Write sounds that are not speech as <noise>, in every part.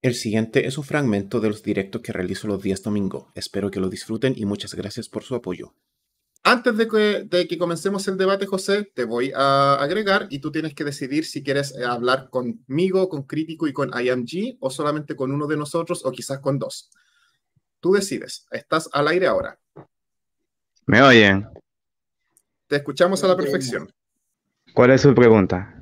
El siguiente es un fragmento de los directos que realizo los días domingo. Espero que lo disfruten y muchas gracias por su apoyo. Antes de que, comencemos el debate, José, te voy a agregar y tú tienes que decidir si quieres eh, hablar conmigo, con Crítico y con IMG o solamente con uno de nosotros o quizás con dos. Tú decides. Estás al aire ahora. ¿Me oyen? Te escuchamos a la perfección. ¿Cuál es su pregunta?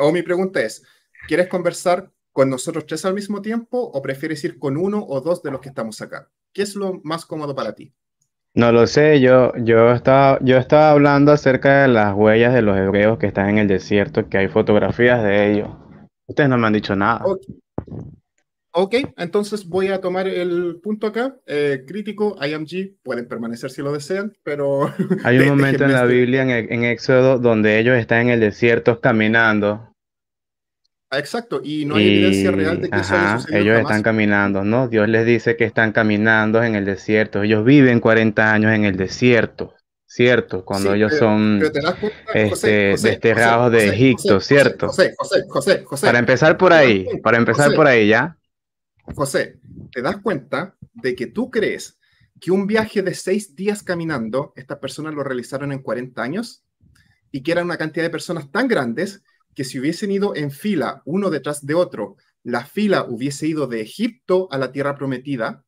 O mi pregunta es, ¿quieres conversar con nosotros tres al mismo tiempo o prefieres ir con uno o dos de los que estamos acá? ¿Qué es lo más cómodo para ti? No lo sé, yo, yo, estaba, yo estaba hablando acerca de las huellas de los hebreos que están en el desierto, que hay fotografías de ellos. Ustedes no me han dicho nada. Ok, entonces voy a tomar el punto acá. Eh, crítico, IMG, pueden permanecer si lo desean, pero... Hay un <laughs> momento en la Biblia, e- en Éxodo, donde ellos están en el desierto caminando Exacto, y no hay evidencia real de que Ellos están caminando, ¿no? Dios les dice que están caminando en el desierto. Ellos viven 40 años en el desierto, ¿cierto? Cuando ellos son este, desterrados de Egipto, ¿cierto? José, José, José, Para empezar por ahí, para empezar por ahí, ¿ya? José, ¿te das cuenta de que tú crees que un viaje de seis días caminando, estas personas lo realizaron en 40 años? Y que eran una cantidad de personas tan grandes que si hubiesen ido en fila uno detrás de otro, la fila hubiese ido de Egipto a la tierra prometida.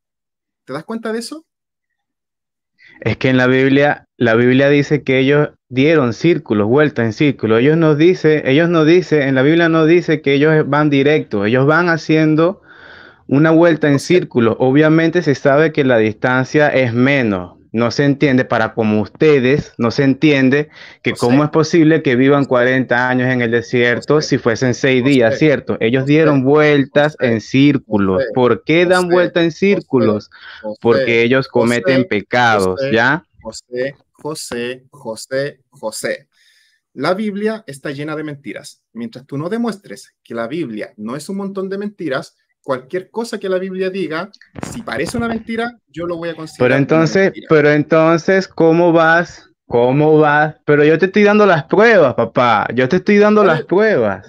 ¿Te das cuenta de eso? Es que en la Biblia, la Biblia dice que ellos dieron círculos, vuelta en círculo. Ellos nos dice, ellos nos dice, en la Biblia nos dice que ellos van directo, ellos van haciendo una vuelta en círculos. Obviamente se sabe que la distancia es menos, no se entiende, para como ustedes, no se entiende que cómo es posible que vivan 40 años en el desierto si fuesen seis días, ¿cierto? Ellos dieron vueltas en círculos. ¿Por qué dan vueltas en círculos? Porque ellos cometen pecados, ¿ya? José, José, José, José. La Biblia está llena de mentiras. Mientras tú no demuestres que la Biblia no es un montón de mentiras, cualquier cosa que la Biblia diga, si parece una mentira, yo lo voy a considerar. Pero entonces, pero entonces, ¿cómo vas? ¿Cómo vas? Pero yo te estoy dando las pruebas, papá. Yo te estoy dando las pruebas.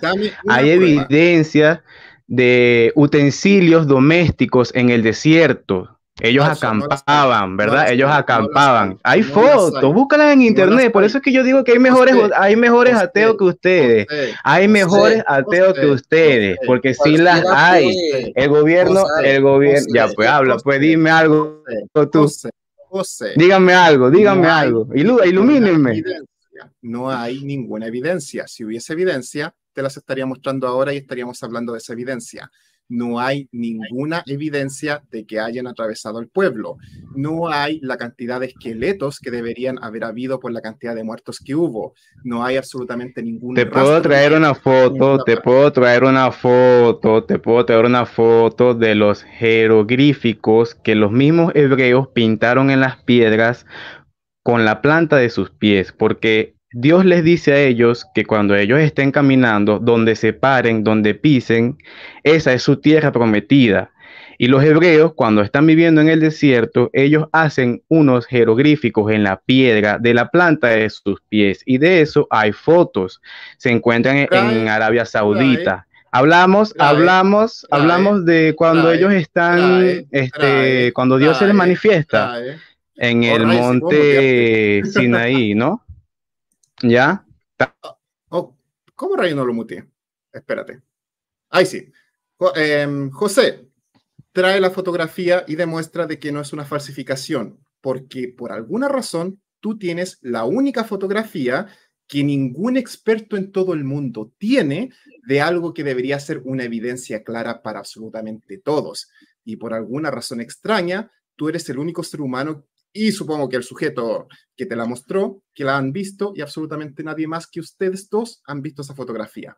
Hay evidencia de utensilios domésticos en el desierto ellos acampaban, ¿verdad? ellos acampaban. hay fotos, búscalas en internet. Por eso es que yo digo que hay mejores, hay mejores ateos que ustedes. hay mejores ateos que ustedes, porque sí las hay. El gobierno, el gobierno, ya pues habla, pues dime algo tú. Dígame algo, díganme algo. Ilumíneme. No hay ninguna evidencia. Si hubiese evidencia, te las estaría mostrando ahora y estaríamos hablando de esa evidencia no hay ninguna evidencia de que hayan atravesado el pueblo. No hay la cantidad de esqueletos que deberían haber habido por la cantidad de muertos que hubo. No hay absolutamente ningún. Te puedo traer una foto, te puedo traer una foto, te puedo traer una foto de los jeroglíficos que los mismos hebreos pintaron en las piedras con la planta de sus pies, porque Dios les dice a ellos que cuando ellos estén caminando, donde se paren, donde pisen, esa es su tierra prometida. Y los hebreos, cuando están viviendo en el desierto, ellos hacen unos jeroglíficos en la piedra de la planta de sus pies. Y de eso hay fotos. Se encuentran en, Arabia Saudita. Hablamos, hablamos, hablamos de cuando ellos están, este, cuando Dios se les manifiesta en el monte Sinaí, ¿no? ¿Ya? Oh, ¿Cómo Rayo no lo muteé? Espérate. Ahí sí. Em, José, trae la fotografía y demuestra de que no es una falsificación, porque por alguna razón tú tienes la única fotografía que ningún experto en todo el mundo tiene de algo que debería ser una evidencia clara para absolutamente todos. Y por alguna razón extraña, tú eres el único ser humano y supongo que el sujeto que te la mostró, que la han visto y absolutamente nadie más que ustedes dos han visto esa fotografía.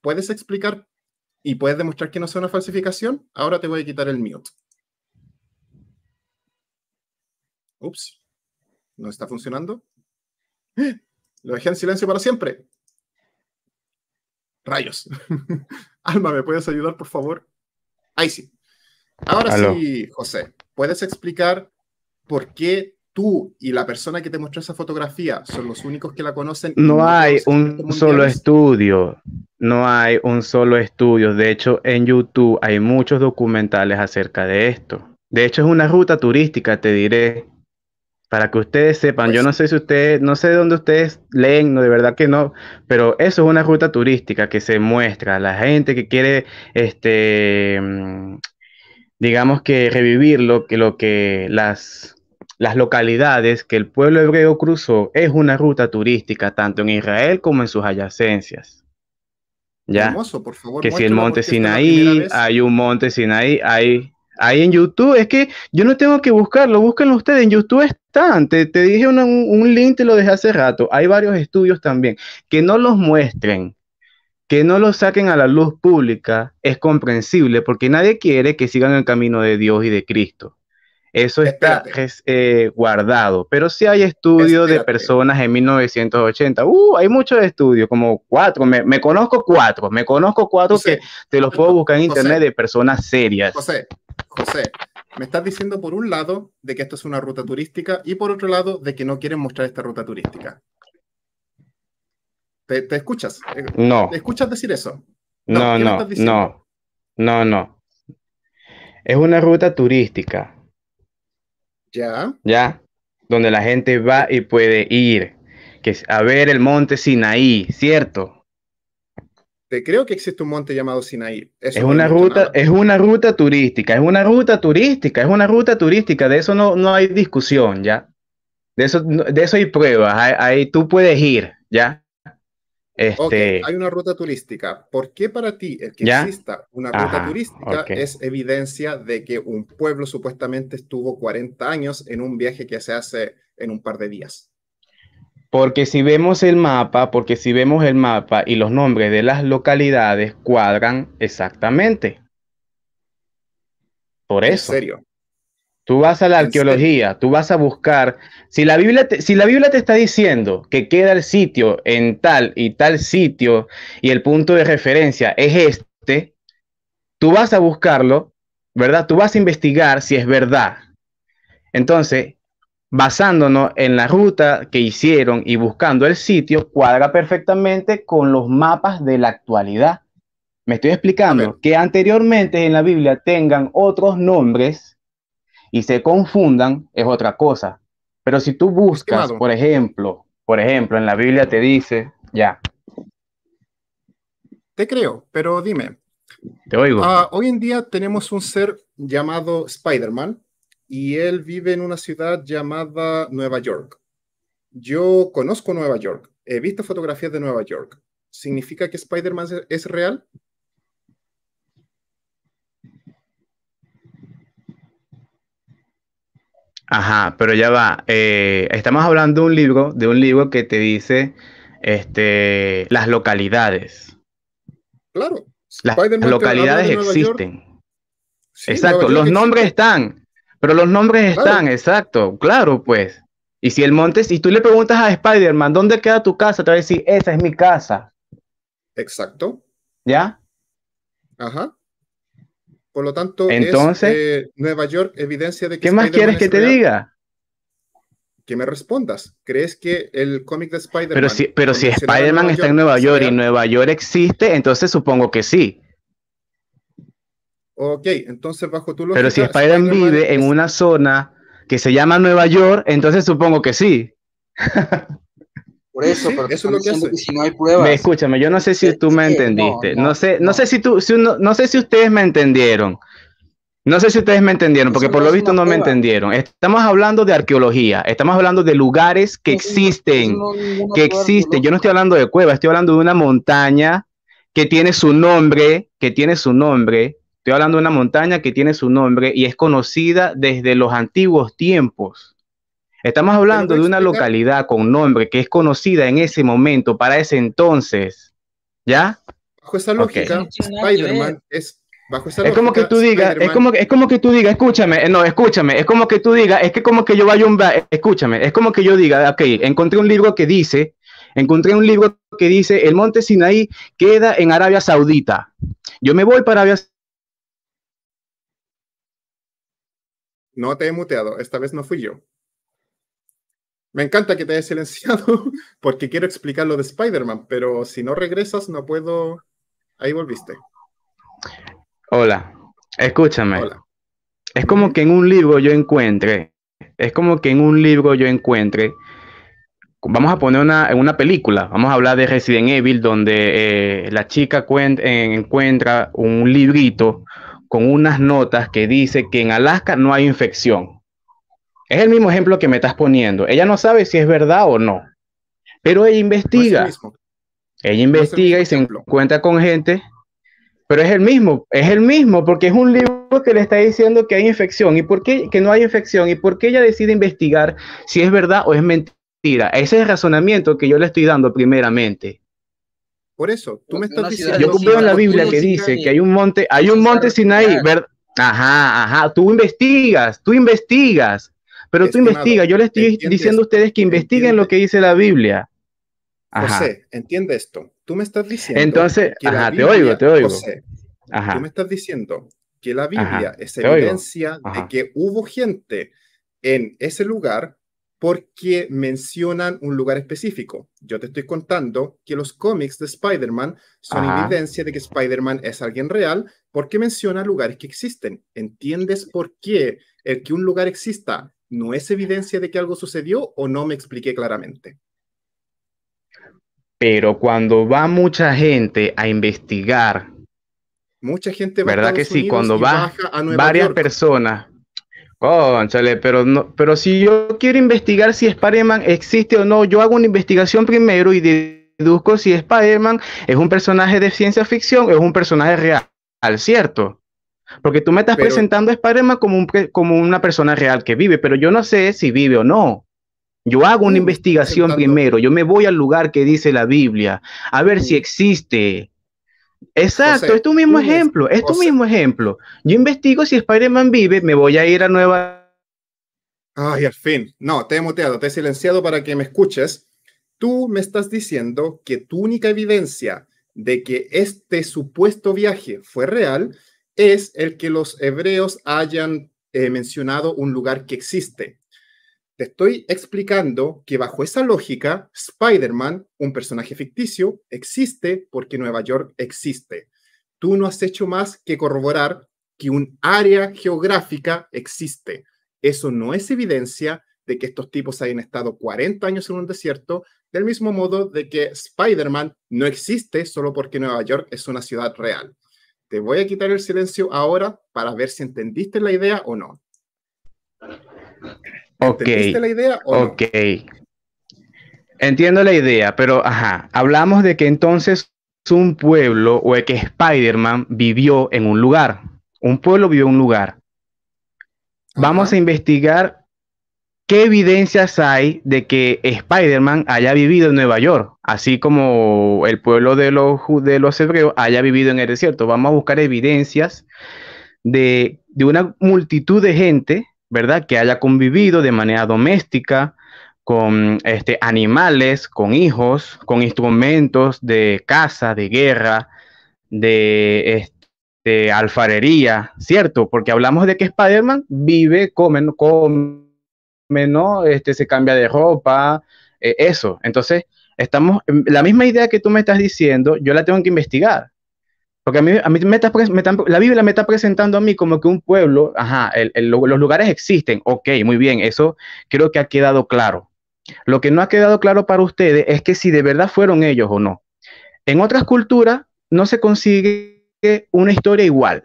¿Puedes explicar y puedes demostrar que no sea una falsificación? Ahora te voy a quitar el mute. Ups, no está funcionando. <gasps> Lo dejé en silencio para siempre. Rayos. <laughs> Alma, ¿me puedes ayudar, por favor? Ahí sí. Ahora sí, José, ¿puedes explicar por qué tú y la persona que te mostró esa fotografía son los únicos que la conocen. No, hay un solo estudio, no hay un solo estudio. De hecho, en YouTube hay muchos documentales acerca de esto. De hecho, es una ruta turística, te diré. Para que ustedes sepan, yo pues no sé si ustedes, no sé de dónde ustedes leen, no, de verdad que no, pero eso es una ruta turística que se muestra. a La gente que quiere este, mm, digamos que revivir lo que, lo que las, las localidades que el pueblo hebreo cruzó es una ruta turística tanto en Israel como en sus adyacencias. ¿Ya? por favor, que si el monte Sinaí, hay un monte Sinaí, hay, hay en YouTube, es que yo no tengo que buscarlo, búsquenlo ustedes, en YouTube están, te, dije un, un link, te lo dejé hace rato, hay varios estudios también, que no los muestren, que no lo saquen a la luz pública es comprensible porque nadie quiere que sigan el camino de Dios y de Cristo. Eso está eh, guardado, pero si hay estudios de personas en 1980. Uh, hay muchos estudios, como cuatro, me, conozco cuatro, me conozco cuatro que te los puedo buscar en internet de personas serias. José, José, me estás diciendo por un lado de que esto es una ruta turística y por otro lado de que no quieren mostrar esta ruta turística. ¿Te, escuchas? Eh, no. ¿Te escuchas decir eso? No, no, no, no, no, Es una ruta turística. Ya. Ya. Donde la gente va y puede ir. Que es a ver el monte Sinaí, ¿cierto? Te creo que existe un monte llamado Sinaí. es una ruta, es una ruta turística, es una ruta turística, es una ruta turística. De eso no, no hay discusión, ¿ya? De eso, de eso hay pruebas. Ahí tú puedes ir, ¿ya? Este, hay una ruta turística. ¿Por qué para ti el que exista una ruta turística es evidencia de que un pueblo supuestamente estuvo 40 años en un viaje que se hace en un par de días? Porque si vemos el mapa, porque si vemos el mapa y los nombres de las localidades cuadran exactamente. Por eso. ¿En serio? Tú vas a la este arqueología, tú vas a buscar. Si la, Biblia te, si la Biblia te está diciendo que queda el sitio en tal y tal sitio y el punto de referencia es este, tú vas a buscarlo, ¿verdad? Tú vas a investigar si es verdad. Entonces, basándonos en la ruta que hicieron y buscando el sitio, cuadra perfectamente con los mapas de la actualidad. Me estoy explicando que anteriormente en la Biblia tengan otros nombres y se confundan es otra cosa. Pero si tú este buscas, por ejemplo, por ejemplo, en la Biblia te dice, ya. Te creo, pero dime. Te oigo. Ah, hoy en día tenemos un ser llamado Spider-Man y él vive en una ciudad llamada Nueva York. Yo conozco Nueva York, he visto fotografías de Nueva York. ¿Significa que Spider-Man es real? Ajá, pero ya va. Eh, estamos hablando de un libro, de un libro que te dice este, las localidades. Claro. Las localidades existen. exacto, los nombres están, pero los nombres están, exacto, claro, pues. Y si el monte, si tú le preguntas a Spider-Man, ¿dónde queda tu casa? Te va a decir, esa es mi casa. Exacto. ¿Ya? Ajá. Por lo tanto, es, eh, Nueva York evidencia de que... ¿Qué más quieres que te diga? Que me respondas. ¿Crees que el cómic de Spider-Man... Pero si, pero si Spider-Man está en Nueva York y Nueva York existe, entonces supongo que sí. Ok, entonces bajo tu lógica... Pero si Spider-Man vive en una zona que se llama Nueva York, entonces supongo que sí. <laughs> eso, hay Me, escúchame, yo no sé si tú me entendiste. No, sé, no, sé si tú, si uno, no sé si ustedes me entendieron. No sé si ustedes me entendieron, porque por lo visto no me entendieron. Estamos hablando de arqueología, estamos hablando de lugares que existen, que existen. Yo no estoy hablando de cuevas, estoy hablando de una montaña que tiene su nombre, que tiene su nombre. Estoy hablando de una montaña que tiene su nombre y es conocida desde los antiguos tiempos. Estamos hablando de una localidad con nombre que es conocida en ese momento, para ese entonces. ¿Ya? Bajo esa lógica, Spider-Man es es como que tú digas, es como, es como que tú digas, escúchame, eh, no, escúchame, es como que tú digas, es que como que yo vaya un escúchame, es como que yo diga, ok, encontré un libro que dice, encontré un libro que dice, el monte Sinaí queda en Arabia Saudita. Yo me voy para Arabia Saudita. No te he muteado, esta vez no fui yo. Me encanta que te hayas silenciado <laughs> porque quiero explicar lo de Spider-Man, pero si no regresas no puedo... Ahí volviste. Hola, escúchame. Es como que en un libro yo encuentre, es como que en un libro yo encuentre, vamos a poner una, una película, vamos a hablar de Resident Evil, donde eh, la chica encuentra un librito con unas notas que dice que en Alaska no hay infección. Es el mismo ejemplo que me estás poniendo. Ella no sabe si es verdad o no, pero ella investiga. ella investiga y se encuentra con gente, pero es el mismo, es el mismo, porque es un libro que le está diciendo que hay infección y por qué que no hay infección y por qué ella decide investigar si es verdad o es mentira. Ese es el razonamiento que yo le estoy dando primeramente. Por eso, tú me estás diciendo. Yo veo en la Biblia que dice que hay un monte, hay un monte Ajá, ajá, tú investigas, tú investigas. Pero tú investiga, yo le estoy diciendo a ustedes que investiguen lo que dice la Biblia. José, entiende esto. Tú me estás diciendo. Entonces, te oigo, te oigo. José, tú me estás diciendo que la Biblia es evidencia de que hubo gente en ese lugar porque mencionan un lugar específico. Yo te estoy contando que los cómics de Spider-Man son evidencia de que Spider-Man es alguien real porque menciona lugares que existen. ¿Entiendes por qué el que un lugar exista ¿no es evidencia de que algo sucedió o no me expliqué claramente? Pero cuando va mucha gente a investigar, mucha gente va ¿verdad que sí? cuando va varias personas, oh, pero no, pero si yo quiero investigar si Spider-Man existe o no, yo hago una investigación primero y deduzco si Spider-Man es un personaje de ciencia ficción o es un personaje real, ¿cierto? Porque tú me estás presentando a spider como, como una persona real que vive, pero yo no sé si vive o no. Yo hago una uh, investigación primero, yo me voy al lugar que dice la Biblia, a ver si mm. existe. Exacto, es tu mismo ejemplo, es tu mismo ejemplo. Yo investigo si Spider-Man vive, me voy a ir a Nueva Ay, al fin. No, te he muteado, te he silenciado para que me escuches. Tú me estás diciendo que tu única evidencia de que este supuesto viaje fue real es el que los hebreos hayan eh, mencionado un lugar que existe. Te estoy explicando que bajo esa lógica, Spider-Man, un personaje ficticio, existe porque Nueva York existe. Tú no has hecho más que corroborar que un área geográfica existe. Eso no es evidencia de que estos tipos hayan estado 40 años en un desierto, del mismo modo de que Spider-Man no existe solo porque Nueva York es una ciudad real. Te voy a quitar el silencio ahora para ver si entendiste la idea o no. Ok. ¿Entendiste la idea o Ok. Entiendo la idea, pero ajá, hablamos de que entonces un pueblo o de que Spider-Man vivió en un lugar. Un pueblo vivió en un lugar. Vamos a investigar ¿qué evidencias hay de que Spider-Man haya vivido en Nueva York? Así como el pueblo de los, de los hebreos haya vivido en el desierto. Vamos a buscar evidencias de, una multitud de gente, ¿verdad? Que haya convivido de manera doméstica con este, animales, con hijos, con instrumentos de caza, de guerra, de... Este, alfarería, ¿cierto? Porque hablamos de que Spider-Man vive, come, come, ¿no? Este, se cambia de ropa, eh, eso. Entonces, estamos, em, la misma idea que tú me estás diciendo, yo la tengo que investigar. Porque a mí, a mí me está, me la Biblia me está presentando a mí como que un pueblo, ajá, los lugares existen, ok, muy bien, eso creo que ha quedado claro. Lo que no ha quedado claro para ustedes es que si de verdad fueron ellos o no. En otras culturas no se consigue una historia igual.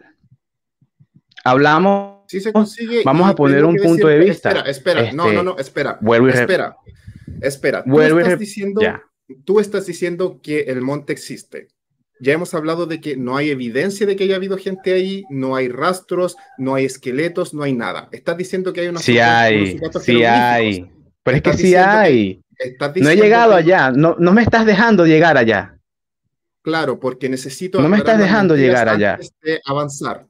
Hablamos se consigue. Vamos a poner un punto de vista. Espera, espera, no, este, no, no, espera. vuelve y espera, espera. tú, estás diciendo, tú estás diciendo que el monte existe. Ya hemos hablado de que no hay evidencia de que haya habido gente ahí, no hay rastros, no hay esqueletos, no hay nada. Estás diciendo que hay una... Sí hay, sí hay. Pero es que sí hay. no he llegado allá, no, no me estás dejando llegar allá. Claro, porque necesito... No me estás dejando llegar allá. avanzar.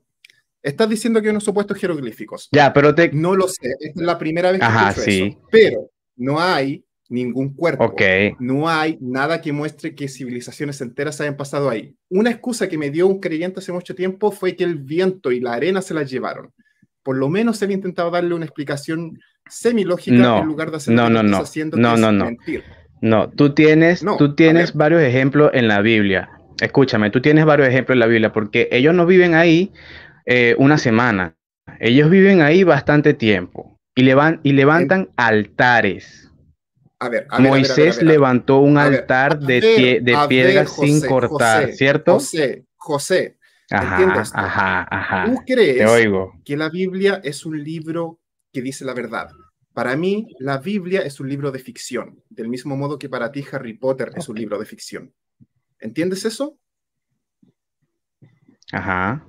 Estás diciendo que hay unos supuestos jeroglíficos. Ya, pero te... No lo sé, es la primera vez que Ajá, sí. Pero no hay ningún cuerpo. Okay. No hay nada que muestre que civilizaciones enteras hayan pasado ahí. Una excusa que me dio un creyente hace mucho tiempo fue que el viento y la arena se las llevaron. Por lo menos él intentaba darle una explicación semilógica en lugar de hacer no, no, no, haciendo no, no, no. Mentir. No, tú tienes, no, tú tienes varios ejemplos en la Biblia. Escúchame, tú tienes varios ejemplos en la Biblia porque ellos no viven ahí, eh, una semana. Ellos viven ahí bastante tiempo y, y levantan altares. A ver, a ver, Moisés levantó un altar de, piedra sin cortar, ¿cierto? José, José. Ajá, ajá, ajá. ¿Tú crees que la Biblia es un libro que dice la verdad? Para mí, la Biblia es un libro de ficción, del mismo modo que para ti Harry Potter es un libro de ficción. ¿Entiendes eso? Ajá.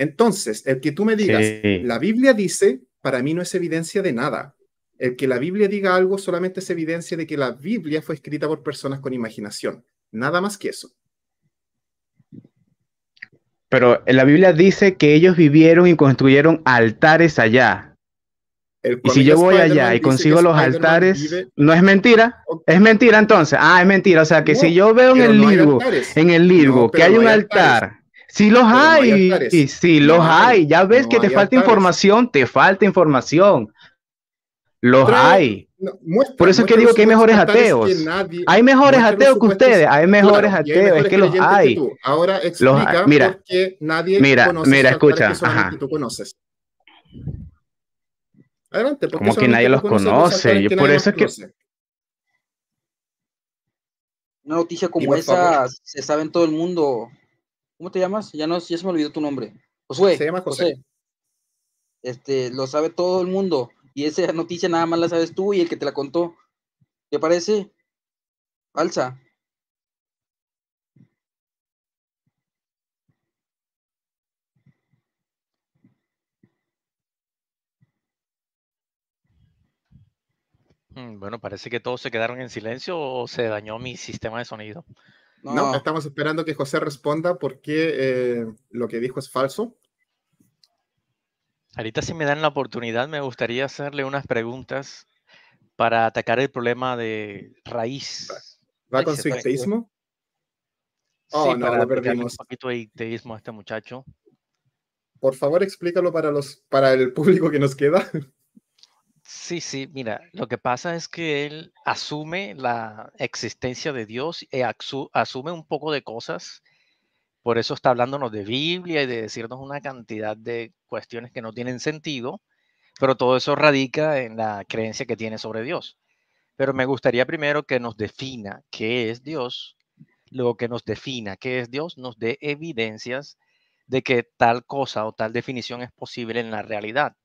Entonces, el que tú me digas, la Biblia dice, para mí no es evidencia de nada. El que la Biblia diga algo solamente es evidencia de que la Biblia fue escrita por personas con imaginación. Nada más que eso. Pero la Biblia dice que ellos vivieron y construyeron altares allá. Y si yo voy allá y consigo los altares, no es mentira. Es mentira entonces. Ah, es mentira. O sea que si yo veo en el, libro, en el libro, que hay un altar Sí los hay, y, sí los hay. Ya ves que te falta información, te falta información. Los hay. Por eso es que digo que hay mejores ateos. hay mejores ateos que ustedes, hay mejores ateos, es que los hay. Ahora mira, mira, mira, escucha, ajá. como que nadie los conoce. por eso es que una noticia como esa se sabe en todo el mundo. ¿Cómo te llamas? Ya, no, ya se me olvidó tu nombre. Josué. Se llama José. Este, lo sabe todo el mundo. Y esa noticia nada más la sabes tú y el que te la contó. ¿Te parece? Falsa. Mm, bueno, parece que todos se quedaron en silencio o se dañó mi sistema de sonido. No. estamos esperando que José responda por qué eh, lo que dijo es falso. Ahorita si me dan la oportunidad, me gustaría hacerle unas preguntas para atacar el problema de raíz. ¿Va, con su icteísmo? sí, oh, no, para un poquito de a este muchacho. Por favor, explícalo para, los, para el público que nos queda. Sí, sí, mira, lo que pasa es que él asume la existencia de Dios y eh, asume un poco de cosas. Por eso está hablándonos de Biblia y de decirnos una cantidad de cuestiones que no tienen sentido, pero todo eso radica en la creencia que tiene sobre Dios. Pero me gustaría primero que nos defina qué es Dios, luego que nos defina qué es Dios, nos dé evidencias de que tal cosa o tal definición es posible en la realidad.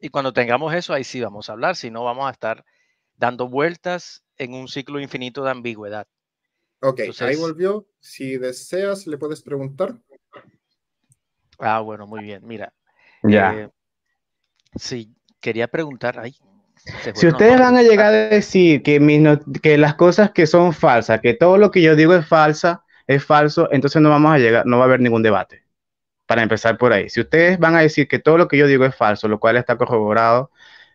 Y cuando tengamos eso, ahí sí vamos a hablar, si no vamos a estar dando vueltas en un ciclo infinito de ambigüedad. Ok, ahí volvió. Si deseas, le puedes preguntar. Ah, bueno, muy bien. Mira. Ya. Eh, sí, quería preguntar. ahí. si ustedes van a llegar a decir que, que las cosas que son falsas, que todo lo que yo digo es falsa, es falso, entonces no vamos a llegar, no va a haber ningún debate para empezar por ahí. Si ustedes van a decir que todo lo que yo digo es falso, lo cual está corroborado,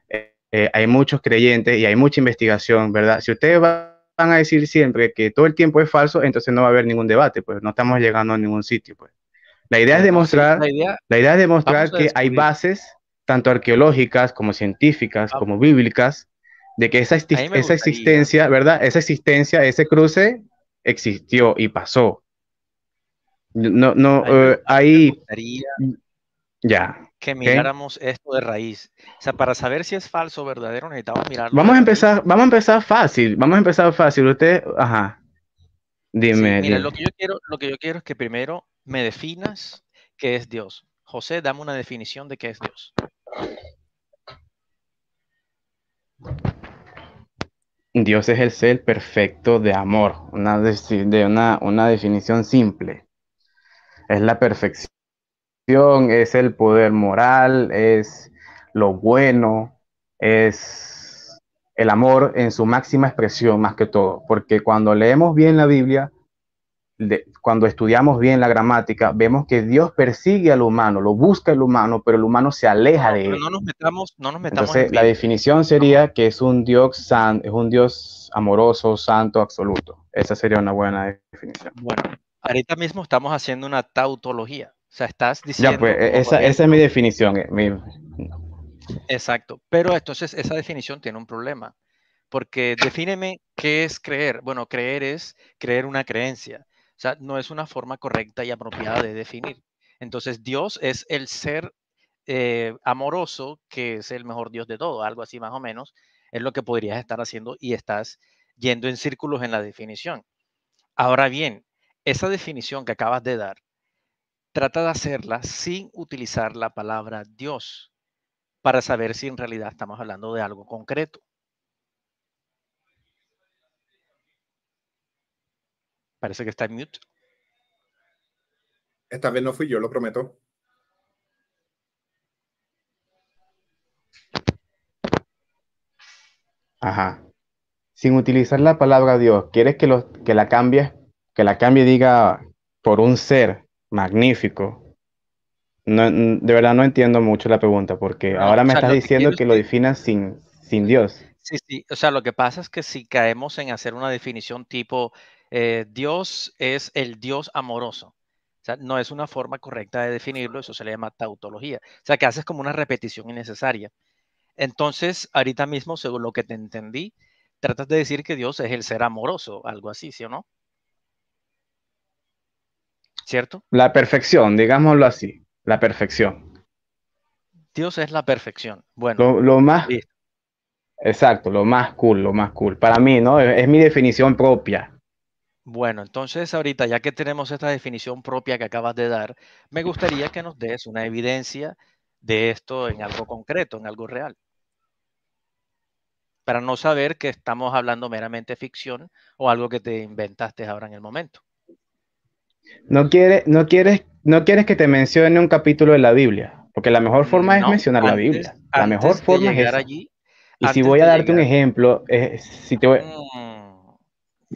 eh, eh, hay muchos creyentes y hay mucha investigación, ¿verdad? Si ustedes van a decir siempre que todo el tiempo es falso, entonces no va a haber ningún debate, pues no estamos llegando a ningún sitio, pues. La idea es demostrar, la idea, demostrar que hay bases, tanto arqueológicas como científicas, ah, como bíblicas, de que esa, esa existencia, ¿verdad? Esa existencia, ese cruce existió y pasó. No, no, eh, ahí... Ya. Que miráramos esto de raíz. O sea, para saber si es falso o verdadero necesitamos mirarlo. Vamos a empezar, vamos a empezar fácil, vamos a empezar fácil. Usted, ajá. Dime. mira, Lo, que yo quiero, lo que yo quiero es que primero me definas qué es Dios. José, dame una definición de qué es Dios. Dios es el ser perfecto de amor, una, de, una, una definición simple es la perfección, es el poder moral, es lo bueno, es el amor en su máxima expresión más que todo, porque cuando leemos bien la Biblia, cuando estudiamos bien la gramática, vemos que Dios persigue al humano, lo busca el humano, pero el humano se aleja de él. No nos metamos, no nos Entonces, la definición sería que es un Dios san, es un Dios amoroso, santo, absoluto. Esa sería una buena definición. Bueno, Ahorita mismo estamos haciendo una tautología. O sea, estás diciendo. Ya, pues, e, esa, es mi definición. Eh, Exacto. Pero entonces esa definición tiene un problema. Porque defíneme qué es creer. Bueno, creer es creer una creencia. O sea, no es una forma correcta y apropiada de definir. Entonces, Dios es el ser eh, amoroso, que es el mejor Dios de todo, algo así más o menos, es lo que podrías estar haciendo y estás yendo en círculos en la definición. Ahora bien, esa definición que acabas de dar, trata de hacerla sin utilizar la palabra Dios para saber si en realidad estamos hablando de algo concreto. Parece que está en mute. Esta vez no fui yo, lo prometo. Ajá. Sin utilizar la palabra Dios, ¿quieres que, que la cambies que la cambie diga por un ser magnífico, de verdad no entiendo mucho la pregunta, porque ah, ahora me estás diciendo que, lo definas sin, sin Dios. Sí, sí, o sea, lo que pasa es que si caemos en hacer una definición tipo eh, Dios es el Dios amoroso, no es una forma correcta de definirlo, eso se le llama tautología. O sea, que haces como una repetición innecesaria. Entonces, ahorita mismo, según lo que te entendí, tratas de decir que Dios es el ser amoroso, algo así, ¿sí o no? ¿cierto? La perfección, digámoslo así, la perfección. Dios es la perfección. Bueno, lo, más. Exacto, lo más cool, lo más cool. Para mí, ¿no? es, mi definición propia. Bueno, entonces ahorita, ya que tenemos esta definición propia que acabas de dar, me gustaría que nos des una evidencia de esto en algo concreto, en algo real. Para no saber que estamos hablando meramente ficción o algo que te inventaste ahora en el momento. No, no, quieres, no quieres que te mencione un capítulo de la Biblia, porque la mejor forma es mencionar la Biblia. La mejor forma es... Allí, y si voy a darte un ejemplo, si te voy... Mm,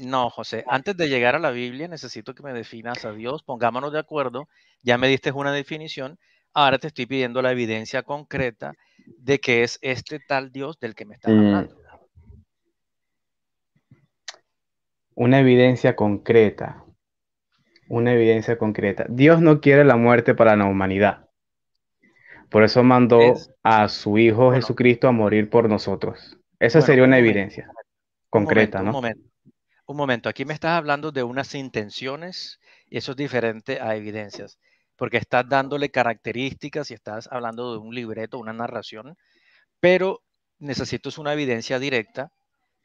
no, José, antes de llegar a la Biblia necesito que me definas a Dios, pongámonos de acuerdo, ya me diste una definición, ahora te estoy pidiendo la evidencia concreta de que es este tal Dios del que me estás mm. hablando. Una evidencia concreta una evidencia concreta. Dios no quiere la muerte para la humanidad. Por eso mandó a su Hijo Jesucristo a morir por nosotros. Esa sería una evidencia concreta, ¿no? Un momento, un momento, aquí me estás hablando de unas intenciones y eso es diferente a evidencias, porque estás dándole características y estás hablando de un libreto, una narración, pero necesitas una evidencia directa,